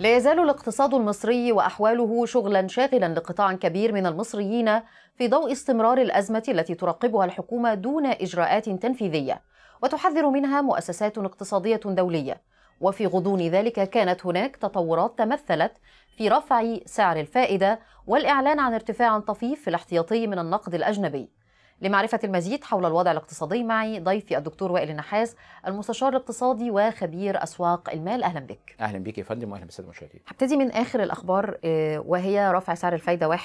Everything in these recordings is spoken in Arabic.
لا يزال الاقتصاد المصري واحواله شغلا شاغلا لقطاع كبير من المصريين في ضوء استمرار الازمه التي ترقبها الحكومه دون اجراءات تنفيذيه وتحذر منها مؤسسات اقتصاديه دوليه وفي غضون ذلك كانت هناك تطورات تمثلت في رفع سعر الفائده والاعلان عن ارتفاع طفيف في الاحتياطي من النقد الاجنبي لمعرفة المزيد حول الوضع الاقتصادي معي ضيفي الدكتور وائل النحاس المستشار الاقتصادي وخبير أسواق المال أهلا بك أهلا بك يا فندم وأهلا بالسادة المشاهدين هبتدي من آخر الأخبار آه، وهي رفع سعر الفايدة 1%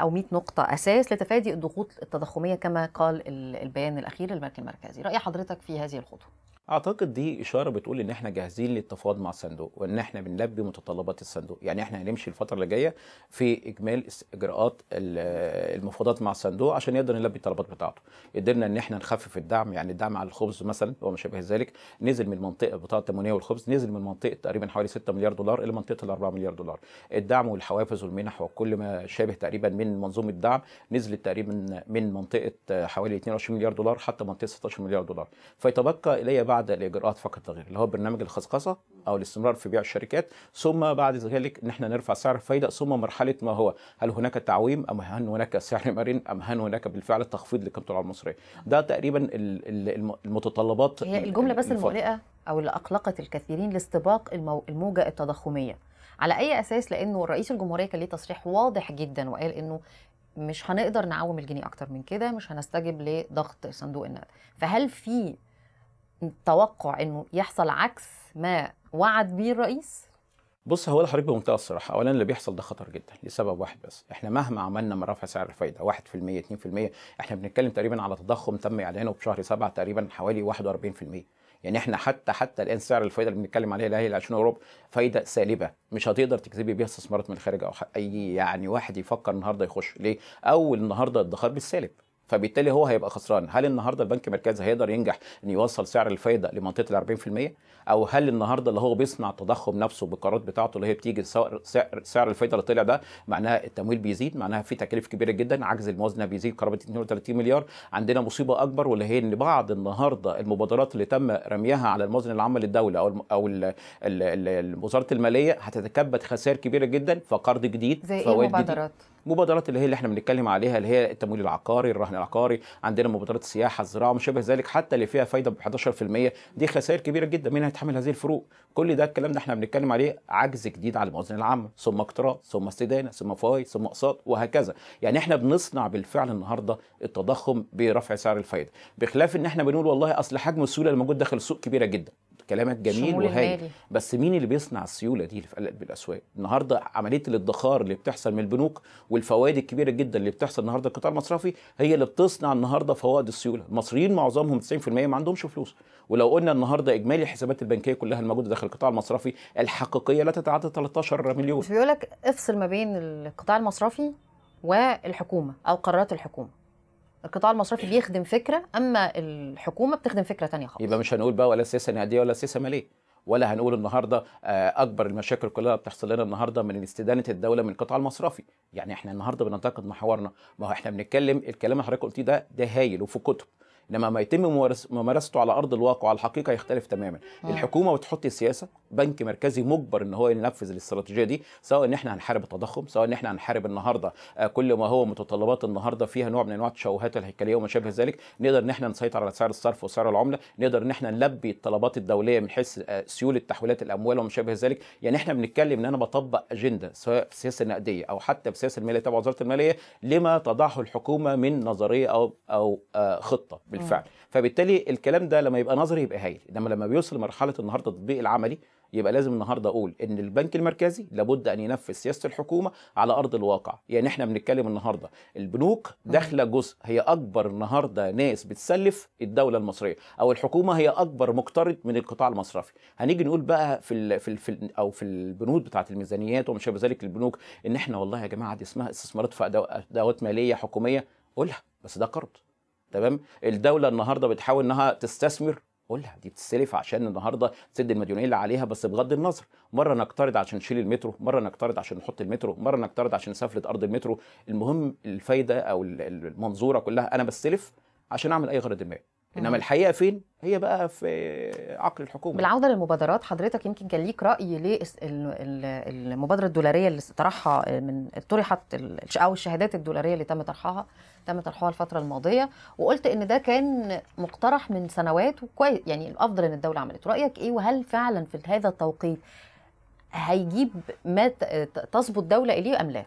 أو 100 نقطة أساس لتفادي الضغوط التضخمية كما قال البيان الأخير للبنك المركزي رأي حضرتك في هذه الخطوة اعتقد دي اشاره بتقول ان احنا جاهزين للتفاوض مع الصندوق وان احنا بنلبي متطلبات الصندوق يعني احنا هنمشي الفتره اللي جايه في اجمال اجراءات المفاوضات مع الصندوق عشان يقدر نلبي الطلبات بتاعته قدرنا ان احنا نخفف الدعم يعني الدعم على الخبز مثلا وما شابه ذلك نزل من منطقه بطاقه التمونيه والخبز نزل من منطقه تقريبا حوالي 6 مليار دولار الى منطقه ال 4 مليار دولار الدعم والحوافز والمنح وكل ما شابه تقريبا من منظومه دعم نزلت تقريبا من منطقه حوالي 22 مليار دولار حتى منطقه 16 مليار دولار فيتبقى الي بعد بعد الاجراءات فقط لا غير اللي هو برنامج الخصخصه او الاستمرار في بيع الشركات ثم بعد ذلك ان احنا نرفع سعر الفائده ثم مرحله ما هو هل هناك تعويم ام هل هناك سعر مرن ام هل هناك بالفعل تخفيض لقيمه العمله المصريه ده تقريبا المتطلبات هي الجمله بس المقلقه او اللي اقلقت الكثيرين لاستباق الموجه التضخميه على اي اساس لانه رئيس الجمهوريه كان ليه تصريح واضح جدا وقال انه مش هنقدر نعوم الجنيه اكتر من كده مش هنستجب لضغط صندوق النقد فهل في توقع انه يحصل عكس ما وعد به الرئيس؟ بص هو لحضرتك بمنتهى الصراحه، اولا اللي بيحصل ده خطر جدا لسبب واحد بس، احنا مهما عملنا من رفع سعر الفايده 1% 2% احنا بنتكلم تقريبا على تضخم تم اعلانه في شهر 7 تقريبا حوالي 41%. يعني احنا حتى حتى الان سعر الفايده اللي بنتكلم عليها اللي هي 20 اوروبا فايده سالبه مش هتقدر تجذبي بيها استثمارات من الخارج او اي يعني واحد يفكر النهارده يخش ليه؟ او النهارده الادخار بالسالب فبالتالي هو هيبقى خسران هل النهارده البنك المركزي هيقدر ينجح ان يوصل سعر الفايده لمنطقه ال 40% او هل النهارده اللي هو بيصنع تضخم نفسه بالقرارات بتاعته اللي هي بتيجي سعر سعر الفايده اللي طلع ده معناها التمويل بيزيد معناها في تكاليف كبيره جدا عجز الموازنه بيزيد قرابه 32 مليار عندنا مصيبه اكبر واللي هي ان بعض النهارده المبادرات اللي تم رميها على الموازنه العامه للدوله او او وزاره الماليه هتتكبد خسائر كبيره جدا فقرض جديد زي إيه فوائد إيه مبادرات؟ جديد مبادرات اللي هي اللي احنا بنتكلم عليها اللي هي التمويل العقاري الرهن العقاري عندنا مبادرات السياحه الزراعه وما شابه ذلك حتى اللي فيها فايده ب 11% دي خسائر كبيره جدا مين هيتحمل هذه الفروق كل ده الكلام ده احنا بنتكلم عليه عجز جديد على الموازنه العامه ثم اقتراض ثم استدانه ثم فوائد ثم اقساط وهكذا يعني احنا بنصنع بالفعل النهارده التضخم برفع سعر الفايده بخلاف ان احنا بنقول والله اصل حجم السيوله الموجود داخل السوق كبيره جدا كلامك جميل وهاي بس مين اللي بيصنع السيوله دي اللي في قلب الاسواق النهارده عمليه الادخار اللي بتحصل من البنوك والفوائد الكبيره جدا اللي بتحصل النهارده القطاع المصرفي هي اللي بتصنع النهارده فوائد السيوله المصريين معظمهم 90% ما عندهمش فلوس ولو قلنا النهارده اجمالي الحسابات البنكيه كلها الموجوده داخل القطاع المصرفي الحقيقيه لا تتعدى 13 مليون بيقول لك افصل ما بين القطاع المصرفي والحكومه او قرارات الحكومه القطاع المصرفي بيخدم فكره اما الحكومه بتخدم فكره تانية خالص يبقى مش هنقول بقى ولا سياسه نهاديه ولا سياسه ماليه ولا هنقول النهارده آه، اكبر المشاكل كلها بتحصل لنا النهارده من استدانه الدوله من القطاع المصرفي يعني احنا النهارده بننتقد محورنا ما هو احنا بنتكلم الكلام اللي حضرتك قلتيه ده ده هايل وفي كتب انما ما يتم ممارسته على ارض الواقع على الحقيقه يختلف تماما آه. الحكومه بتحط سياسه بنك مركزي مجبر ان هو ينفذ الاستراتيجيه دي سواء ان احنا هنحارب التضخم سواء ان احنا هنحارب النهارده آه، كل ما هو متطلبات النهارده فيها نوع من انواع التشوهات الهيكليه وما شابه ذلك نقدر ان احنا نسيطر على سعر الصرف وسعر العمله نقدر ان احنا نلبي الطلبات الدوليه من حيث آه، سيوله تحويلات الاموال وما شابه ذلك يعني احنا بنتكلم ان انا بطبق اجنده سواء في السياسه النقديه او حتى في السياسه الماليه تبع وزاره الماليه لما تضعه الحكومه من نظريه او او آه، خطه بالفعل فبالتالي الكلام ده لما يبقى نظري يبقى هايل انما لما بيوصل لمرحله النهارده التطبيق العملي يبقى لازم النهارده اقول ان البنك المركزي لابد ان ينفذ سياسه الحكومه على ارض الواقع يعني احنا بنتكلم النهارده البنوك داخله جزء هي اكبر النهارده ناس بتسلف الدوله المصريه او الحكومه هي اكبر مقترض من القطاع المصرفي هنيجي نقول بقى في الـ في, الـ في الـ او في البنود بتاعه الميزانيات وما شابه ذلك البنوك ان احنا والله يا جماعه دي اسمها استثمارات في ادوات ماليه حكوميه قولها بس ده قرض تمام الدوله النهارده بتحاول انها تستثمر قولها دي بتستلف عشان النهارده تسد المديونيه اللي عليها بس بغض النظر مره نقترض عشان نشيل المترو مره نقترض عشان نحط المترو مره نقترض عشان نسفلت ارض المترو المهم الفايده او المنظوره كلها انا بستلف عشان اعمل اي غرض ما انما الحقيقه فين هي بقى في عقل الحكومه بالعوده للمبادرات حضرتك يمكن كان ليك راي ليه المبادره الدولاريه اللي طرحها آه، من طرحت او الشهادات الدولاريه اللي تم طرحها تم طرحها الفتره الماضيه وقلت ان ده كان مقترح من سنوات وكويس يعني الافضل ان الدوله عملته رايك ايه وهل فعلا في هذا التوقيت هيجيب ما تظبط دوله اليه ام لا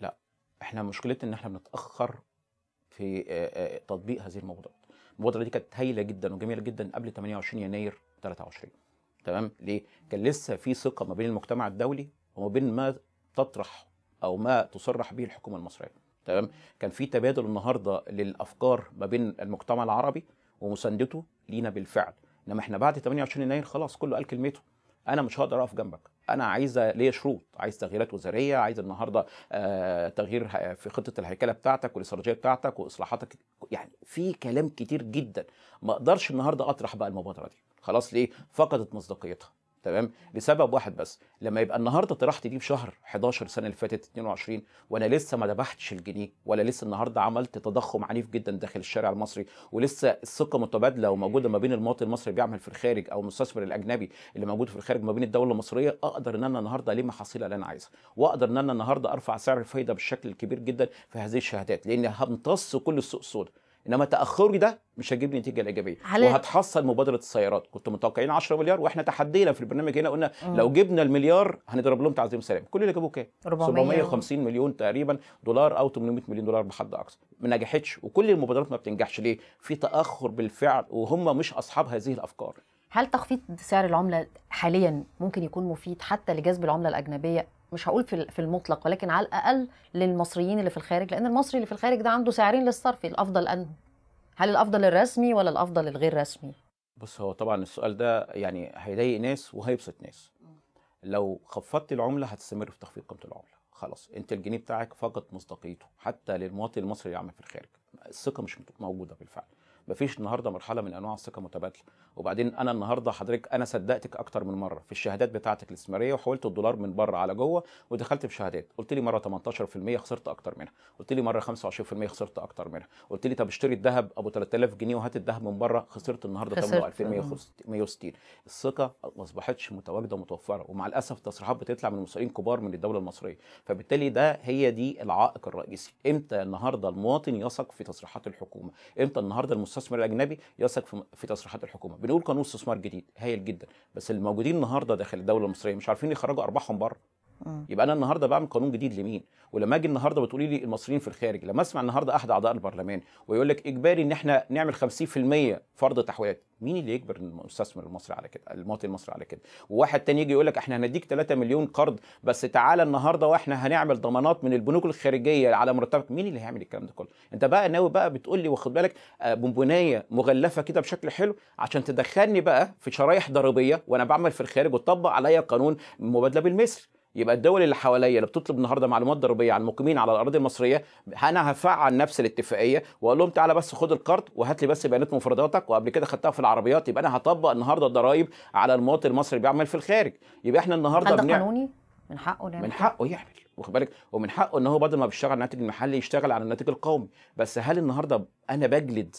لا احنا مشكلتنا ان احنا بنتاخر في آه، آه، تطبيق هذه المبادرات المبادره دي كانت هايله جدا وجميله جدا قبل 28 يناير 23 تمام ليه كان لسه في ثقه ما بين المجتمع الدولي وما بين ما تطرح او ما تصرح به الحكومه المصريه تمام كان في تبادل النهارده للافكار ما بين المجتمع العربي ومساندته لينا بالفعل انما احنا بعد 28 يناير خلاص كله قال كلمته انا مش هقدر اقف جنبك انا عايزه ليا شروط عايز تغييرات وزاريه عايز النهارده آه، تغيير في خطه الهيكله بتاعتك والاستراتيجيه بتاعتك واصلاحاتك يعني في كلام كتير جدا ما اقدرش النهارده اطرح بقى المبادره دي خلاص ليه فقدت مصداقيتها تمام لسبب واحد بس لما يبقى النهارده طرحت دي في شهر 11 السنه اللي فاتت 22 وانا لسه ما ذبحتش الجنيه ولا لسه النهارده عملت تضخم عنيف جدا داخل الشارع المصري ولسه الثقه متبادله وموجوده ما بين المواطن المصري بيعمل في الخارج او المستثمر الاجنبي اللي موجود في الخارج ما بين الدوله المصريه اقدر ان انا النهارده الم حصيله اللي انا عايزها واقدر ان انا النهارده ارفع سعر الفايده بالشكل الكبير جدا في هذه الشهادات لان همتص كل السوق السوداء انما تاخري ده مش هيجيب نتيجه ايجابيه وهتحصل مبادره السيارات كنت متوقعين 10 مليار واحنا تحدينا في البرنامج هنا قلنا مم. لو جبنا المليار هنضرب لهم تعظيم سلام كل اللي جابوه كام 750 مليون تقريبا دولار او 800 مليون دولار بحد اقصى ما نجحتش وكل المبادرات ما بتنجحش ليه في تاخر بالفعل وهم مش اصحاب هذه الافكار هل تخفيض سعر العمله حاليا ممكن يكون مفيد حتى لجذب العمله الاجنبيه مش هقول في المطلق ولكن على الاقل للمصريين اللي في الخارج لان المصري اللي في الخارج ده عنده سعرين للصرف الافضل انه هل الافضل الرسمي ولا الافضل الغير رسمي بص هو طبعا السؤال ده يعني هيضايق ناس وهيبسط ناس لو خفضت العمله هتستمر في تخفيض قيمه العمله خلاص انت الجنيه بتاعك فقد مصداقيته حتى للمواطن المصري اللي عامل في الخارج الثقه مش موجوده بالفعل مفيش النهارده مرحله من انواع الثقه متبادله وبعدين انا النهارده حضرتك انا صدقتك اكتر من مره في الشهادات بتاعتك الاستثماريه وحولت الدولار من بره على جوه ودخلت في شهادات قلت لي مره 18% خسرت اكتر منها قلت لي مره 25% خسرت اكتر منها قلت لي طب اشتري الذهب ابو 3000 جنيه وهات الذهب من بره خسرت النهارده 2160 الثقه ما اصبحتش متواجده ومتوفره ومع الاسف تصريحات بتطلع من مسؤولين كبار من الدوله المصريه فبالتالي ده هي دي العائق الرئيسي امتى النهارده المواطن يثق في تصريحات الحكومه امتى النهارده المستثمر المستثمر الاجنبي يثق في تصريحات الحكومه بنقول قانون استثمار جديد هايل جدا بس الموجودين النهارده داخل الدوله المصريه مش عارفين يخرجوا ارباحهم بره آه. يبقى انا النهارده بعمل قانون جديد لمين ولما اجي النهارده بتقولي لي المصريين في الخارج لما اسمع النهارده احد اعضاء البرلمان ويقول لك اجباري ان احنا نعمل 50% فرض تحويلات مين اللي يجبر المستثمر المصري على كده المواطن المصري على كده وواحد تاني يجي يقول لك احنا هنديك 3 مليون قرض بس تعالى النهارده واحنا هنعمل ضمانات من البنوك الخارجيه على مرتبك مين اللي هيعمل الكلام ده كله انت بقى ناوي بقى بتقول لي واخد بالك آه، بونبونايه مغلفه كده بشكل حلو عشان تدخلني بقى في شرايح ضريبيه وانا بعمل في الخارج وتطبق عليا قانون مبادله بالمصر يبقى الدول اللي حواليا اللي بتطلب النهارده معلومات ضريبيه عن المقيمين على الاراضي المصريه انا هفعل نفس الاتفاقيه واقول لهم تعالى بس خد الكارت وهات لي بس بيانات مفرداتك وقبل كده خدتها في العربيات يبقى انا هطبق النهارده الضرايب على المواطن المصري اللي بيعمل في الخارج يبقى احنا النهارده هل ده قانوني من حقه نعمل من حقه يعمل واخد بالك ومن حقه ان هو بدل ما بيشتغل على الناتج المحلي يشتغل على الناتج القومي بس هل النهارده انا بجلد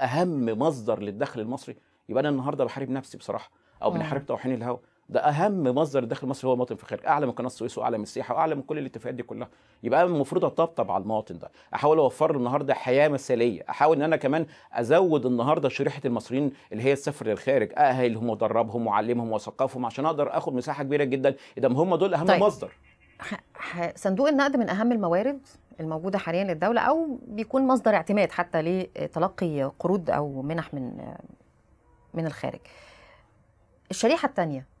اهم مصدر للدخل المصري يبقى انا النهارده بحارب نفسي بصراحه او بنحارب طواحين آه. الهواء ده اهم مصدر دخل مصر هو المواطن في الخارج اعلى من قناه السويس واعلى من السياحه واعلى من كل الاتفاقات دي كلها يبقى انا المفروض اطبطب على المواطن ده احاول اوفر له النهارده حياه مثاليه احاول ان انا كمان ازود النهارده شريحه المصريين اللي هي السفر للخارج اهلهم وادربهم واعلمهم واثقفهم عشان اقدر اخد مساحه كبيره جدا اذا هم دول اهم طيب. مصدر صندوق النقد من اهم الموارد الموجوده حاليا للدوله او بيكون مصدر اعتماد حتى لتلقي قروض او منح من من الخارج الشريحه الثانيه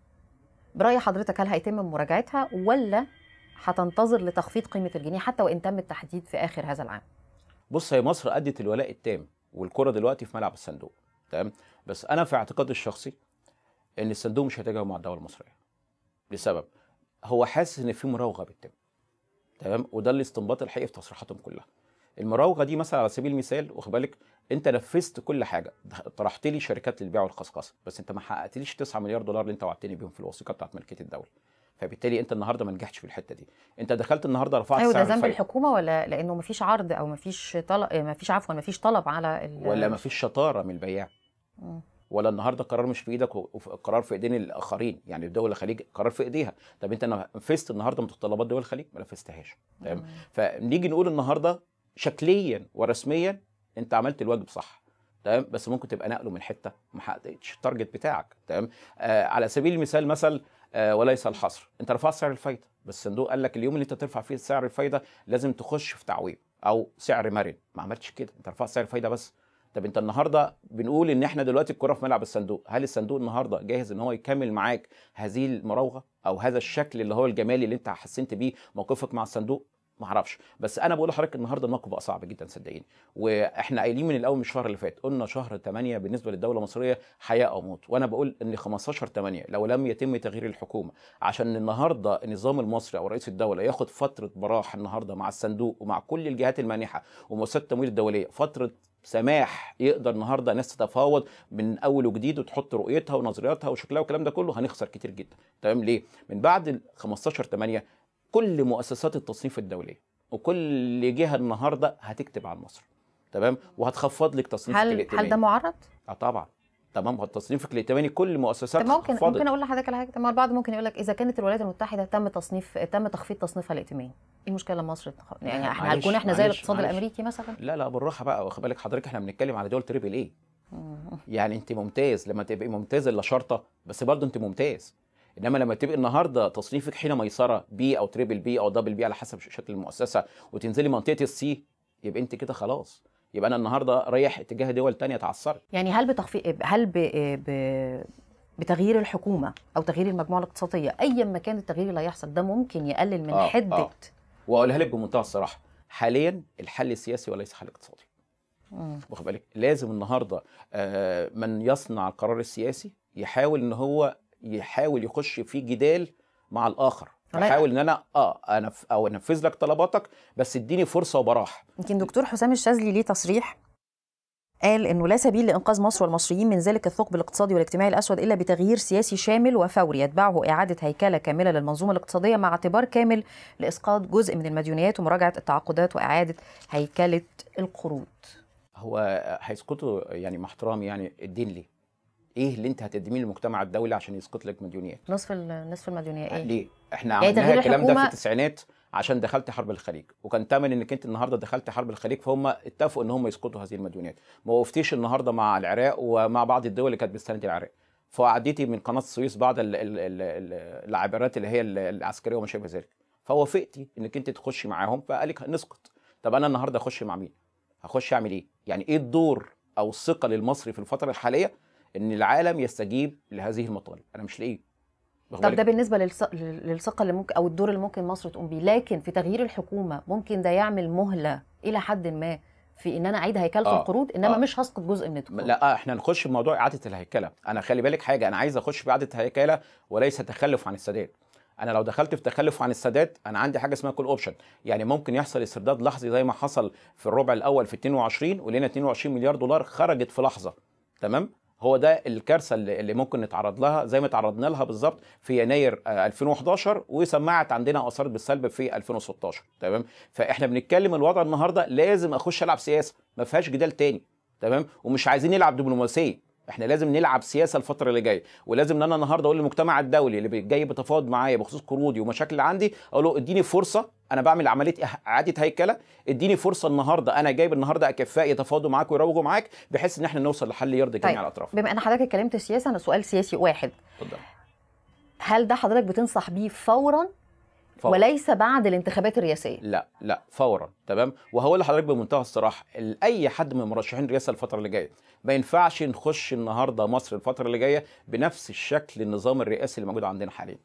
برأي حضرتك هل هيتم مراجعتها ولا هتنتظر لتخفيض قيمة الجنيه حتى وإن تم التحديد في آخر هذا العام؟ بص هي مصر أدت الولاء التام والكرة دلوقتي في ملعب الصندوق تمام بس أنا في اعتقادي الشخصي إن الصندوق مش هيتجاوب مع الدولة المصرية لسبب هو حاسس إن في مراوغة بتتم تمام وده الاستنباط الحقيقي في تصريحاتهم كلها المراوغه دي مثلا على سبيل المثال واخد بالك انت نفذت كل حاجه طرحت لي شركات للبيع والخصخصه بس انت ما حققتليش 9 مليار دولار اللي انت وعدتني بيهم في الوثيقه بتاعت ملكيه الدوله فبالتالي انت النهارده ما نجحتش في الحته دي انت دخلت النهارده رفعت أيوة سعر ده ذنب الحكومه ولا لانه ما فيش عرض او ما فيش طلب آه، ما فيش عفوا ما فيش طلب على ال... ولا ما فيش شطاره من البياع ولا النهارده القرار مش في ايدك وقرار في ايدين الاخرين يعني دول الخليج قرار في ايديها طب انت نفذت النهارده متطلبات دول الخليج ما نفذتهاش تمام فنيجي نقول النهارده شكليا ورسميا انت عملت الواجب صح تمام بس ممكن تبقى نقله من حته ما حققتش التارجت بتاعك تمام آه على سبيل المثال مثل آه وليس الحصر انت رفعت سعر الفايده بس الصندوق قال لك اليوم اللي انت ترفع فيه سعر الفايده لازم تخش في تعويض او سعر مرن ما عملتش كده انت رفعت سعر الفايده بس طب انت النهارده بنقول ان احنا دلوقتي الكره في ملعب الصندوق هل الصندوق النهارده جاهز ان هو يكمل معاك هذه المراوغه او هذا الشكل اللي هو الجمالي اللي انت حسنت بيه موقفك مع الصندوق ما اعرفش بس انا بقول لحضرتك النهارده الموقف بقى صعب جدا صدقيني واحنا قايلين من الاول من الشهر اللي فات قلنا شهر 8 بالنسبه للدوله المصريه حياه او موت وانا بقول ان 15 8 لو لم يتم تغيير الحكومه عشان النهارده النظام المصري او رئيس الدوله ياخد فتره براح النهارده مع الصندوق ومع كل الجهات المانحه ومؤسسات التمويل الدوليه فتره سماح يقدر النهارده ناس تتفاوض من اول وجديد وتحط رؤيتها ونظرياتها وشكلها والكلام ده كله هنخسر كتير جدا تمام ليه من بعد 15 8 كل مؤسسات التصنيف الدوليه وكل جهه النهارده هتكتب عن مصر تمام وهتخفض لك تصنيفك هل الائتماني هل ده معرض؟ اه طبعا تمام تصنيفك الائتماني كل مؤسسات ممكن خفضت. ممكن اقول لحضرتك على حاجه طب البعض ممكن يقول لك اذا كانت الولايات المتحده تم تصنيف تم تخفيض تصنيفها الائتماني ايه المشكله لما مصر يعني احنا هنكون احنا زي الاقتصاد الامريكي مثلا لا لا بالراحه بقى واخد بالك حضرتك احنا بنتكلم على دول تريبل ايه يعني انت ممتاز لما تبقي ممتاز الا شرطه بس برضه انت ممتاز انما لما تبقي النهارده تصنيفك حين ميسره بي او تريبل بي او دبل بي على حسب شكل المؤسسه وتنزلي منطقه السي يبقى انت كده خلاص يبقى انا النهارده رايح اتجاه دول تانية اتعثرت يعني هل بتخفيض هل ب... ب... بتغيير الحكومه او تغيير المجموعه الاقتصاديه ايا ما كان التغيير اللي هيحصل ده ممكن يقلل من آه, آه. حده آه. واقولها لك بمنتهى الصراحه حاليا الحل السياسي وليس حل اقتصادي واخد بالك لازم النهارده آه، من يصنع القرار السياسي يحاول ان هو يحاول يخش في جدال مع الاخر احاول ان انا اه انا او انفذ لك طلباتك بس اديني فرصه وبراح يمكن دكتور حسام الشاذلي ليه تصريح قال انه لا سبيل لانقاذ مصر والمصريين من ذلك الثقب الاقتصادي والاجتماعي الاسود الا بتغيير سياسي شامل وفوري يتبعه اعاده هيكله كامله للمنظومه الاقتصاديه مع اعتبار كامل لاسقاط جزء من المديونيات ومراجعه التعاقدات واعاده هيكله القروض هو آه، هيسقطوا يعني مع احترامي يعني الدين ليه؟ ايه اللي انت هتقدميه للمجتمع الدولي عشان يسقط لك مديونيات نصف نصف المديونيه ايه ليه احنا يعني عملنا الكلام ده في التسعينات عشان دخلت حرب الخليج وكان تمن انك انت النهارده دخلت حرب الخليج فهم اتفقوا ان هم يسقطوا هذه المديونيات ما وقفتيش النهارده مع العراق ومع بعض الدول اللي كانت بتستند العراق فعديتي من قناه السويس بعض العبارات اللي هي العسكريه وما شابه ذلك فوافقتي انك انت تخشي معاهم فقال لك نسقط طب انا النهارده اخش مع مين هخش اعمل ايه يعني ايه الدور او الثقه للمصري في الفتره الحاليه ان العالم يستجيب لهذه المطالب انا مش لاقيه طب ده بالنسبه للثقه اللي ممكن او الدور اللي ممكن مصر تقوم بيه لكن في تغيير الحكومه ممكن ده يعمل مهله الى حد ما في ان انا اعيد هيكله آه. القروض انما آه. مش هسقط جزء من القروض لا آه احنا نخش في موضوع اعاده الهيكله انا خلي بالك حاجه انا عايز اخش في اعاده الهيكله وليس تخلف عن السداد انا لو دخلت في تخلف عن السداد انا عندي حاجه اسمها كول اوبشن يعني ممكن يحصل استرداد لحظي زي ما حصل في الربع الاول في 22 ولينا 22 مليار دولار خرجت في لحظه تمام هو ده الكارثه اللي ممكن نتعرض لها زي ما تعرضنا لها بالظبط في يناير 2011 آه، وسمعت عندنا اثرت بالسلب في 2016 تمام فاحنا بنتكلم الوضع النهارده لازم اخش العب سياسه ما فيهاش جدال تاني تمام ومش عايزين نلعب دبلوماسيه احنا لازم نلعب سياسه الفتره اللي جايه ولازم ان انا النهارده اقول للمجتمع الدولي اللي جاي بتفاوض معايا بخصوص قروضي ومشاكل اللي عندي اقول له اديني فرصه انا بعمل عمليه اعاده هيكله اديني فرصه النهارده انا جايب النهارده اكفاء يتفاضوا معاك ويروجوا معاك بحيث ان احنا نوصل لحل يرضي جميع طيب. الاطراف بما ان حضرتك اتكلمت سياسه انا سؤال سياسي واحد اتفضل هل ده حضرتك بتنصح بيه فورا فورا. وليس بعد الانتخابات الرئاسيه لا لا فورا تمام وهقول لحضرتك بمنتهى الصراحه اي حد من مرشحين الرئاسه الفتره اللي جايه ما ينفعش نخش النهارده مصر الفتره اللي جايه بنفس الشكل النظام الرئاسي اللي موجود عندنا حاليا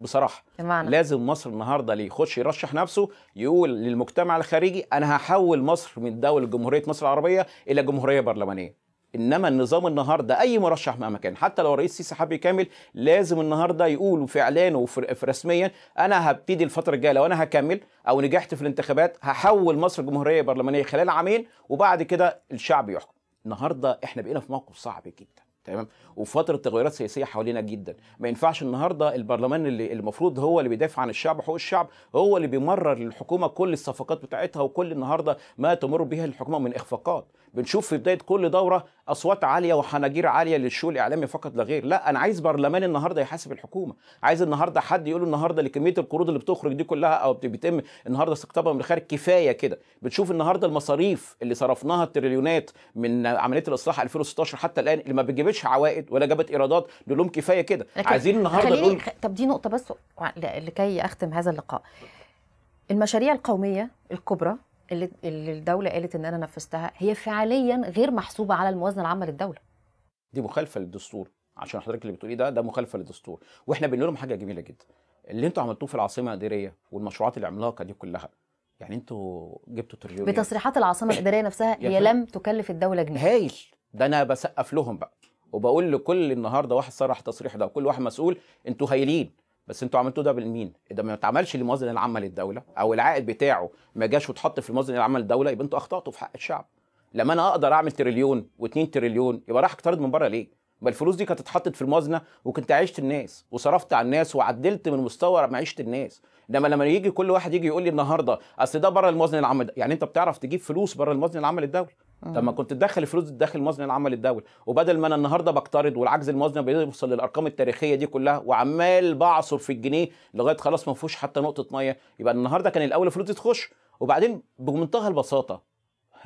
بصراحه بمعنى. لازم مصر النهارده اللي يخش يرشح نفسه يقول للمجتمع الخارجي انا هحول مصر من دوله جمهوريه مصر العربيه الى جمهوريه برلمانيه انما النظام النهارده اي مرشح مهما كان حتى لو الرئيس السيسي حابب يكمل لازم النهارده يقول في اعلانه وفي رسميا انا هبتدي الفتره الجايه لو انا هكمل او نجحت في الانتخابات هحول مصر جمهوريه برلمانيه خلال عامين وبعد كده الشعب يحكم النهارده احنا بقينا في موقف صعب جدا تمام وفتره تغيرات سياسيه حوالينا جدا ما ينفعش النهارده البرلمان اللي المفروض هو اللي بيدافع عن الشعب وحقوق الشعب هو اللي بيمرر للحكومه كل الصفقات بتاعتها وكل النهارده ما تمر بها الحكومه من اخفاقات بنشوف في بدايه كل دوره اصوات عاليه وحناجير عاليه للشو الاعلامي فقط لا غير لا انا عايز برلمان النهارده يحاسب الحكومه عايز النهارده حد يقول النهارده لكميه القروض اللي بتخرج دي كلها او بيتم النهارده استقطابها من الخارج كفايه كده بنشوف النهارده المصاريف اللي صرفناها التريليونات من عمليه الاصلاح 2016 حتى الان اللي ما بتجيبش عوائد ولا جابت ايرادات نقول لهم كفايه كده عايزين النهارده نقول طب دي نقطه بس لكي اختم هذا اللقاء المشاريع القوميه الكبرى اللي الدوله قالت ان انا نفذتها هي فعليا غير محسوبه على الموازنه العامه للدوله دي مخالفه للدستور عشان حضرتك اللي بتقوليه ده ده مخالفه للدستور واحنا بنقول لهم حاجه جميله جدا اللي انتوا عملتوه في العاصمه الاداريه والمشروعات العملاقه دي كلها يعني انتوا جبتوا تريليون بتصريحات العاصمه الاداريه نفسها هي لم تكلف الدوله جنيه هايل ده انا بسقف لهم بقى وبقول لكل النهارده واحد صرح تصريح ده وكل واحد مسؤول انتوا هايلين بس انتوا عملتوه ده بالمين؟ ده ما اتعملش للموازنه العامه للدوله او العائد بتاعه ما جاش واتحط في الموازنه العامه للدوله يبقى انتوا اخطاتوا في حق الشعب. لما انا اقدر اعمل تريليون و2 تريليون يبقى راح اقترض من بره ليه؟ يبقى الفلوس دي كانت اتحطت في الموازنه وكنت عيشت الناس وصرفت على الناس وعدلت من مستوى معيشه الناس انما لما يجي كل واحد يجي يقول لي النهارده اصل ده بره الموازنه العامه يعني انت بتعرف تجيب فلوس بره الموازنه العامه للدوله طب ما آه. كنت تدخل الفلوس داخل مزن العمل الدولي وبدل ما انا النهارده بقترض والعجز الموازنه بيوصل للارقام التاريخيه دي كلها وعمال بعصر في الجنيه لغايه خلاص ما فيهوش حتى نقطه ميه يبقى النهارده كان الاول الفلوس تخش وبعدين بمنتهى البساطه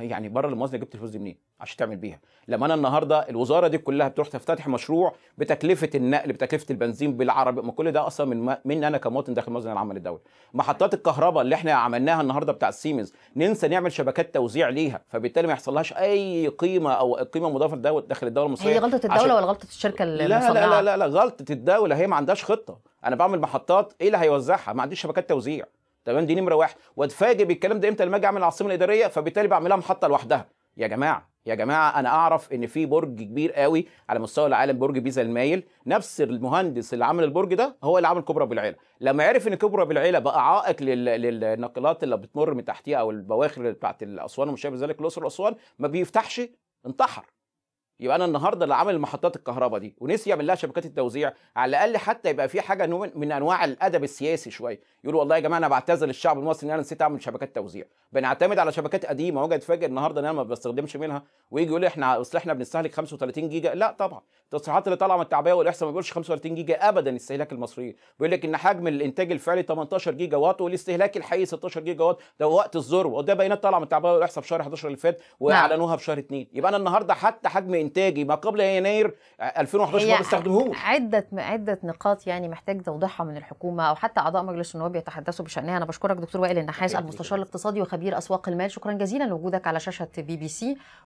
يعني بره الموازنه جبت الفلوس دي منين عشان تعمل بيها لما انا النهارده الوزاره دي كلها بتروح تفتتح مشروع بتكلفه النقل بتكلفه البنزين بالعربي ما كل ده اصلا من من انا كمواطن داخل الموازنه العامه للدوله محطات الكهرباء اللي احنا عملناها النهارده بتاع سيمنز ننسى نعمل شبكات توزيع ليها فبالتالي ما يحصلهاش اي قيمه او قيمه مضافه داخل الدوله المصريه هي غلطه الدوله عشان... ولا غلطه الشركه المصنعه لا لا لا لا, لا غلطه الدوله هي ما عندهاش خطه انا بعمل محطات ايه اللي هيوزعها ما عنديش شبكات توزيع تمام دي نمره واحد واتفاجئ بالكلام ده امتى لما اجي اعمل العاصمه الاداريه فبالتالي بعملها محطه لوحدها يا جماعه يا جماعه انا اعرف ان في برج كبير قوي على مستوى العالم برج بيزا المايل نفس المهندس اللي عمل البرج ده هو اللي عمل كوبرا بالعيله لما عرف ان كوبرا بالعيله بقى عائق للنقلات اللي بتمر من تحتيها او البواخر بتاعت الاسوان ومش شابه ذلك الاسر واسوان ما بيفتحش انتحر يبقى انا النهارده اللي عامل محطات الكهرباء دي ونسي يعمل لها شبكات التوزيع على الاقل حتى يبقى في حاجه من انواع الادب السياسي شويه يقول والله يا جماعه انا بعتذر للشعب المصري ان انا نسيت اعمل شبكات توزيع بنعتمد على شبكات قديمه وجد فاجئ النهارده ان انا ما بستخدمش منها ويجي يقول احنا اصل احنا بنستهلك 35 جيجا لا طبعا التصريحات اللي طالعه من التعبئه والاحصاء ما بيقولش 35 جيجا ابدا استهلاك المصريين بيقول لك ان حجم الانتاج الفعلي 18 جيجا وات والاستهلاك الحقيقي 16 جيجا وات ده وقت الذروه وده بيانات طالعه من التعبئه والاحصاء في شهر 11 اللي فات واعلنوها في شهر 2 يبقى انا النهارده حتى حجم الانتاجي ما قبل يناير 2011 ما بيستخدموهوش عده عده نقاط يعني محتاج توضيحها من الحكومه او حتى اعضاء مجلس النواب يتحدثوا بشانها انا بشكرك دكتور وائل النحاس المستشار الاقتصادي وخبير اسواق المال شكرا جزيلا لوجودك على شاشه بي بي سي